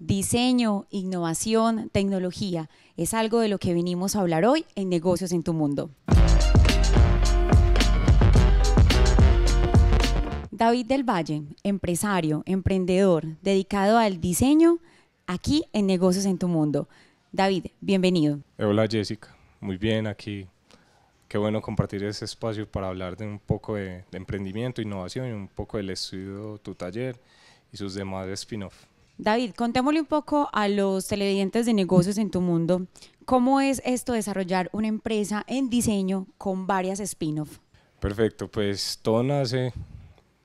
diseño, innovación, tecnología. Es algo de lo que venimos a hablar hoy en Negocios en tu Mundo. David del Valle, empresario, emprendedor, dedicado al diseño, aquí en Negocios en tu Mundo. David, bienvenido. Eh, hola Jessica, muy bien aquí. Qué bueno compartir ese espacio para hablar de un poco de, emprendimiento, innovación y un poco del estudio, tu taller y sus demás spin offs David, contémosle un poco a los televidentes de negocios en tu mundo, ¿cómo es esto desarrollar una empresa en diseño con varias spin offs Perfecto, pues todo nace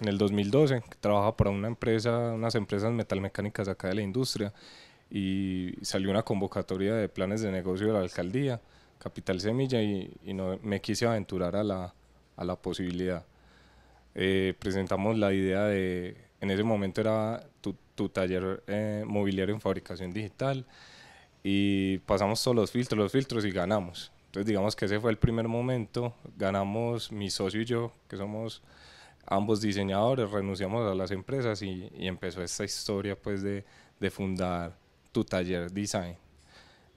en el 2012, trabaja para una empresa, unas empresas metalmecánicas acá de la industria y salió una convocatoria de planes de negocio de la alcaldía, Capital Semilla, y, no, me quise aventurar a la, posibilidad. Eh, presentamos la idea de, en ese momento era, tu, tu taller eh, mobiliario en fabricación digital y pasamos todos los filtros, los filtros y ganamos. Entonces digamos que ese fue el primer momento, ganamos mi socio y yo, que somos ambos diseñadores, renunciamos a las empresas y, y empezó esta historia pues de, de, fundar tu taller design.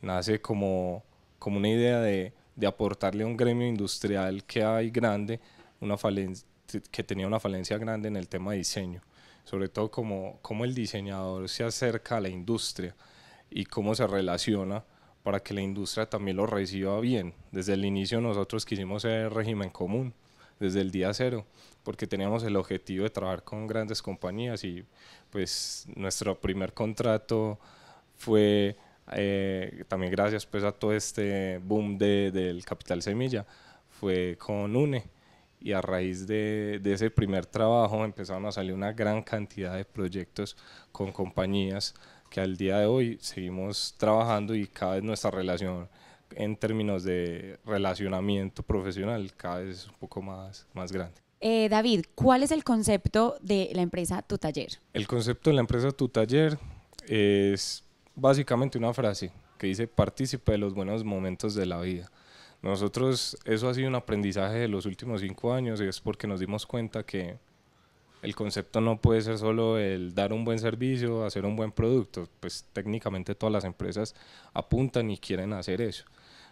Nace como, como una idea de, de aportarle a un gremio industrial que hay grande, una falencia, que tenía una falencia grande en el tema de diseño sobre todo como, el diseñador se acerca a la industria y cómo se relaciona para que la industria también lo reciba bien. Desde el inicio nosotros quisimos ser régimen común, desde el día cero, porque teníamos el objetivo de trabajar con grandes compañías y pues nuestro primer contrato fue eh, también gracias pues a todo este boom de, del capital semilla, fue con UNE y a raíz de, ese primer trabajo empezaron a salir una gran cantidad de proyectos con compañías que al día de hoy seguimos trabajando y cada vez nuestra relación en términos de relacionamiento profesional cada vez es un poco más, más grande. Eh, David, ¿cuál es el concepto de la empresa Tu Taller? El concepto de la empresa Tu Taller es básicamente una frase que dice partícipe de los buenos momentos de la vida. Nosotros, eso ha sido un aprendizaje de los últimos cinco años y es porque nos dimos cuenta que el concepto no puede ser solo el dar un buen servicio, hacer un buen producto. Pues técnicamente todas las empresas apuntan y quieren hacer eso.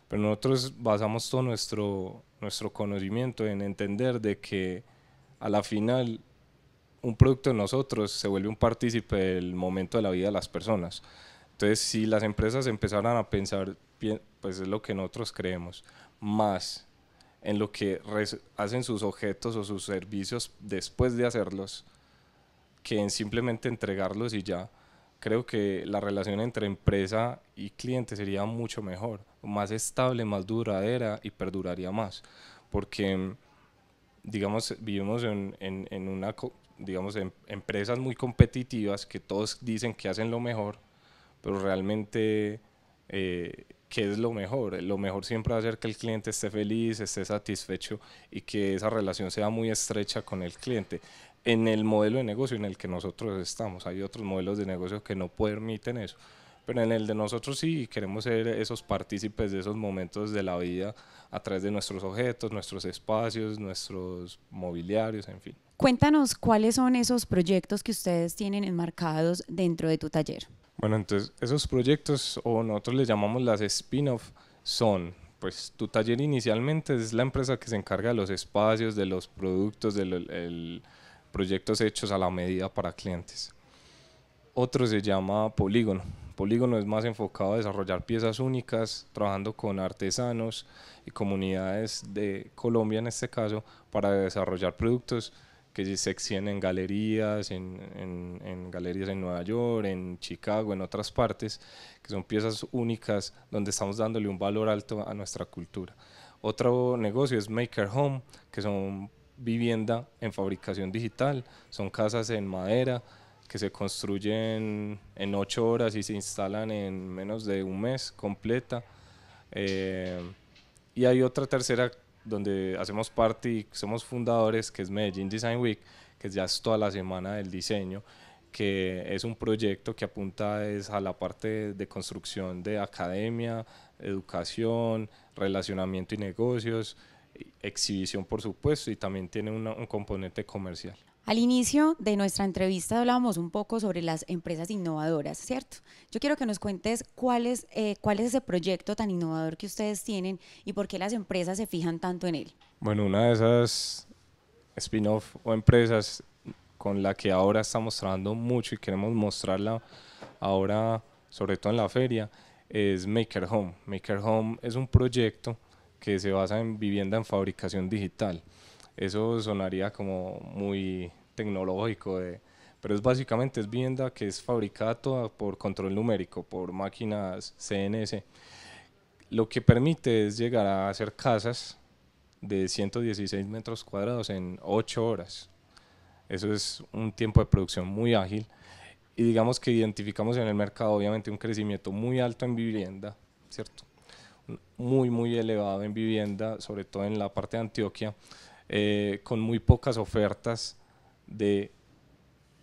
Pero nosotros basamos todo nuestro, conocimiento en entender de que a la final un producto de nosotros se vuelve un partícipe del momento de la vida de las personas. Entonces, si las empresas empezaran a pensar, pues es lo que nosotros creemos, más en lo que hacen sus objetos o sus servicios después de hacerlos, que en simplemente entregarlos y ya, creo que la relación entre empresa y cliente sería mucho mejor, más estable, más duradera y perduraría más. Porque, digamos, vivimos en, en, en una, digamos, en em-, empresas muy competitivas que todos dicen que hacen lo mejor, pero realmente, eh, ¿qué es lo mejor? Lo mejor siempre va a ser que el cliente esté feliz, esté satisfecho y que esa relación sea muy estrecha con el cliente. En el modelo de negocio en el que nosotros estamos, hay otros modelos de negocio que no permiten eso pero en el de nosotros sí queremos ser esos partícipes de esos momentos de la vida a través de nuestros objetos, nuestros espacios, nuestros mobiliarios, en fin. Cuéntanos cuáles son esos proyectos que ustedes tienen enmarcados dentro de tu taller. Bueno, entonces esos proyectos, o nosotros les llamamos las spin-off, son pues tu taller inicialmente es la empresa que se encarga de los espacios, de los productos, de los proyectos hechos a la medida para clientes. Otro se llama Polígono. Polígono es más enfocado a desarrollar piezas únicas, trabajando con artesanos y comunidades de Colombia en este caso, para desarrollar productos que se extienden en galerías, en, galerías en Nueva York, en Chicago, en otras partes, que son piezas únicas donde estamos dándole un valor alto a nuestra cultura. Otro negocio es Maker Home, que son vivienda en fabricación digital, son casas en madera, que se construyen en ocho horas y se instalan en menos de un mes completa. Eh, y hay otra tercera donde hacemos parte y somos fundadores, que es Medellín Design Week, que ya es toda la semana del diseño, que es un proyecto que apunta es a la parte de construcción de academia, educación, relacionamiento y negocios, exhibición por supuesto, y también tiene un componente comercial. Al inicio de nuestra entrevista hablábamos un poco sobre las empresas innovadoras, ¿cierto? Yo quiero que nos cuentes cuál es, eh, cuál es ese proyecto tan innovador que ustedes tienen y por qué las empresas se fijan tanto en él. Bueno, una de esas spin-off o empresas con la que ahora estamos trabajando mucho y queremos mostrarla ahora, sobre todo en la feria, es Maker Home. Maker Home es un proyecto que se basa en vivienda en fabricación digital. Eso sonaría como muy tecnológico, pero es básicamente es vivienda que es fabricada toda por control numérico, por máquinas CNC. Lo que permite es llegar a hacer casas de 116 metros cuadrados en 8 horas. Eso es un tiempo de producción muy ágil. Y digamos que identificamos en el mercado obviamente un crecimiento muy alto en vivienda, ¿cierto? Muy, muy elevado en vivienda, sobre todo en la parte de Antioquia. Eh, con muy pocas ofertas de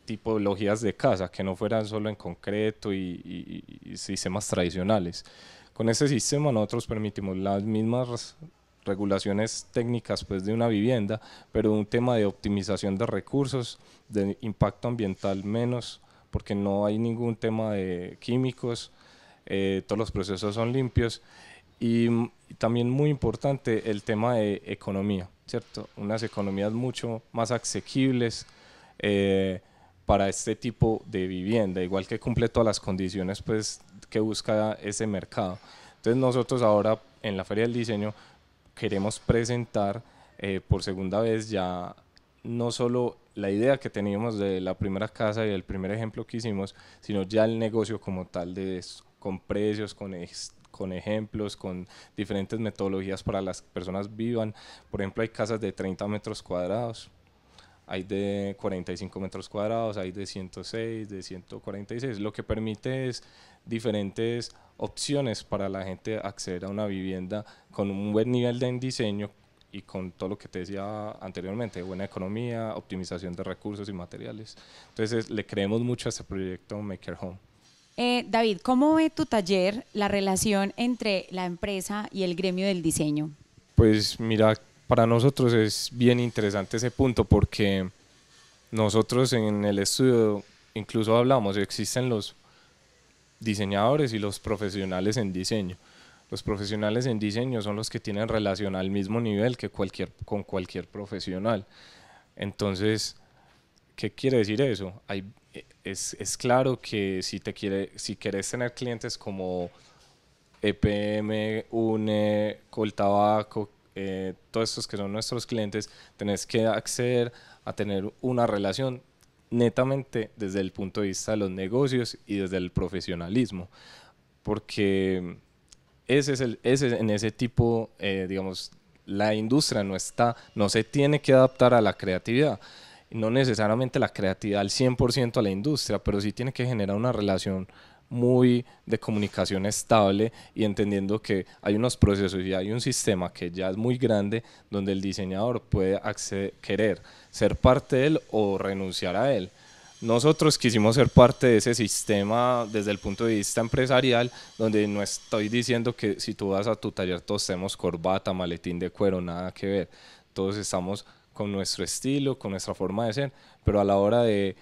tipologías de casa, que no fueran solo en concreto y, sistemas tradicionales. Con ese sistema nosotros permitimos las mismas regulaciones técnicas pues, de una vivienda, pero un tema de optimización de recursos, de impacto ambiental menos, porque no hay ningún tema de químicos, eh, todos los procesos son limpios y también muy importante el tema de economía. ¿cierto? Unas economías mucho más asequibles eh, para este tipo de vivienda, igual que cumple todas las condiciones pues, que busca ese mercado. Entonces nosotros ahora en la Feria del Diseño queremos presentar eh, por segunda vez ya no solo la idea que teníamos de la primera casa y el primer ejemplo que hicimos, sino ya el negocio como tal de con precios, con, con ejemplos, con diferentes metodologías para las personas vivan. Por ejemplo, hay casas de 30 metros cuadrados, hay de 45 metros cuadrados, hay de 106, de 146. Lo que permite es diferentes opciones para la gente acceder a una vivienda con un buen nivel de diseño y con todo lo que te decía anteriormente, buena economía, optimización de recursos y materiales. Entonces le creemos mucho a este proyecto Maker Home. Eh, David, ¿cómo ve tu taller la relación entre la empresa y el gremio del diseño? Pues mira, para nosotros es bien interesante ese punto porque nosotros en el estudio incluso hablamos, existen los diseñadores y los profesionales en diseño. Los profesionales en diseño son los que tienen relación al mismo nivel que cualquier, con cualquier profesional. Entonces, ¿qué quiere decir eso? Hay es, claro que si, te quiere, si quieres tener clientes como EPM, UNE, Coltabaco, eh, todos estos que son nuestros clientes, tenés que acceder a tener una relación netamente desde el punto de vista de los negocios y desde el profesionalismo, porque ese es en ese tipo, eh, digamos, la industria no está, no se tiene que adaptar a la creatividad no necesariamente la creatividad al 100% a la industria, pero sí tiene que generar una relación muy de comunicación estable y entendiendo que hay unos procesos y hay un sistema que ya es muy grande donde el diseñador puede acceder, querer ser parte de él o renunciar a él. Nosotros quisimos ser parte de ese sistema desde el punto de vista empresarial, donde no estoy diciendo que si tú vas a tu taller todos tenemos corbata, maletín de cuero, nada que ver. Todos estamos con nuestro estilo, con nuestra forma de ser, pero a la hora de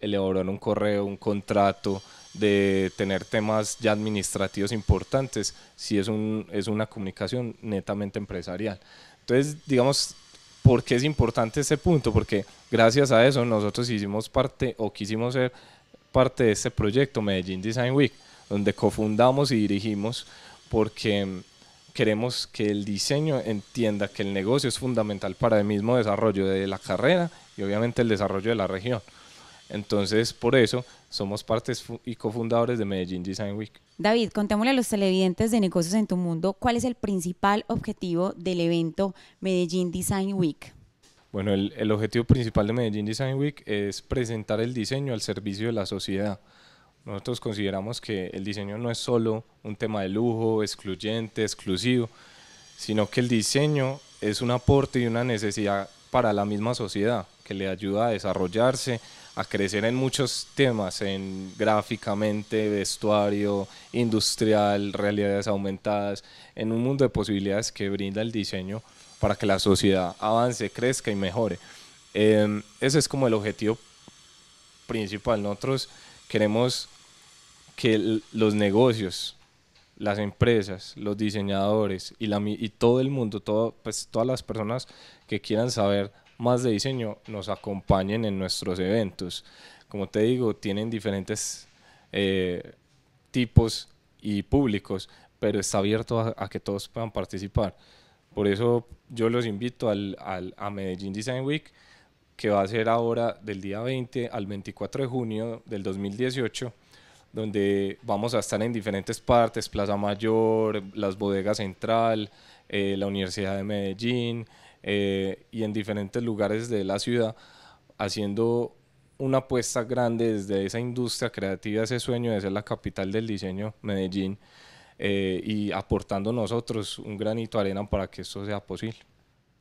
elaborar un correo, un contrato, de tener temas ya administrativos importantes, si es, un, es una comunicación netamente empresarial. Entonces, digamos, ¿por qué es importante ese punto? Porque gracias a eso nosotros hicimos parte o quisimos ser parte de este proyecto Medellín Design Week, donde cofundamos y dirigimos, porque queremos que el diseño entienda que el negocio es fundamental para el mismo desarrollo de la carrera y obviamente el desarrollo de la región. Entonces, por eso somos partes y cofundadores de Medellín Design Week. David, contémosle a los televidentes de Negocios en tu Mundo cuál es el principal objetivo del evento Medellín Design Week. Bueno, el, el objetivo principal de Medellín Design Week es presentar el diseño al servicio de la sociedad. Nosotros consideramos que el diseño no es solo un tema de lujo, excluyente, exclusivo, sino que el diseño es un aporte y una necesidad para la misma sociedad, que le ayuda a desarrollarse, a crecer en muchos temas, en gráficamente, vestuario, industrial, realidades aumentadas, en un mundo de posibilidades que brinda el diseño para que la sociedad avance, crezca y mejore. Em, ese es como el objetivo principal. Nosotros queremos que los negocios, las empresas, los diseñadores y, todo el mundo, pues, todas las personas que quieran saber más de diseño nos acompañen en nuestros eventos. Como te digo, tienen diferentes eh, tipos y públicos, pero está abierto a, que todos puedan participar. Por eso yo los invito al, a Medellín Design Week, que va a ser ahora del día 20 al 24 de junio del 2018 donde vamos a estar en diferentes partes, Plaza Mayor, las bodegas central, eh, la Universidad de Medellín eh, y en diferentes lugares de la ciudad, haciendo una apuesta grande desde esa industria creativa, ese sueño de ser la capital del diseño, Medellín, eh, y aportando nosotros un granito de arena para que esto sea posible.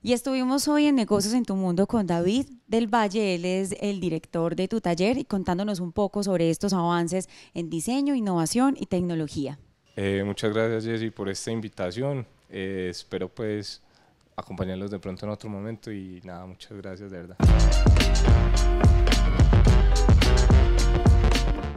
Y estuvimos hoy en Negocios en tu Mundo con David del Valle, él es el director de tu taller y contándonos un poco sobre estos avances en diseño, innovación y tecnología. Eh, muchas gracias Jesse por esta invitación. Eh, espero pues acompañarlos de pronto en otro momento y nada, muchas gracias de verdad.